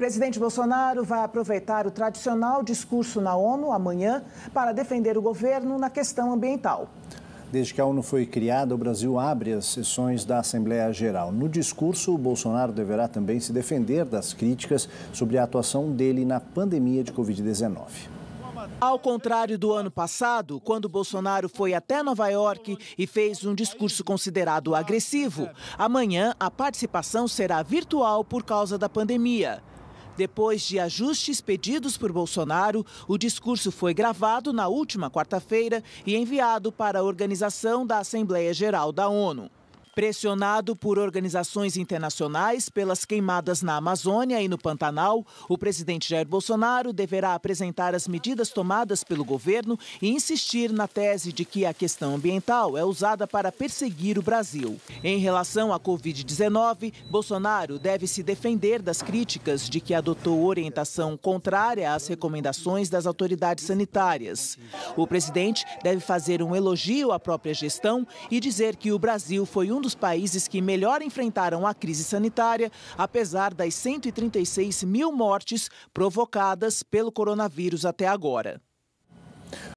Presidente Bolsonaro vai aproveitar o tradicional discurso na ONU amanhã para defender o governo na questão ambiental. Desde que a ONU foi criada, o Brasil abre as sessões da Assembleia Geral. No discurso, Bolsonaro deverá também se defender das críticas sobre a atuação dele na pandemia de Covid-19. Ao contrário do ano passado, quando Bolsonaro foi até Nova York e fez um discurso considerado agressivo, amanhã a participação será virtual por causa da pandemia. Depois de ajustes pedidos por Bolsonaro, o discurso foi gravado na última quarta-feira e enviado para a organização da Assembleia Geral da ONU. Pressionado por organizações internacionais pelas queimadas na Amazônia e no Pantanal, o presidente Jair Bolsonaro deverá apresentar as medidas tomadas pelo governo e insistir na tese de que a questão ambiental é usada para perseguir o Brasil. Em relação à Covid-19, Bolsonaro deve se defender das críticas de que adotou orientação contrária às recomendações das autoridades sanitárias. O presidente deve fazer um elogio à própria gestão e dizer que o Brasil foi um um dos países que melhor enfrentaram a crise sanitária, apesar das 136 mil mortes provocadas pelo coronavírus até agora.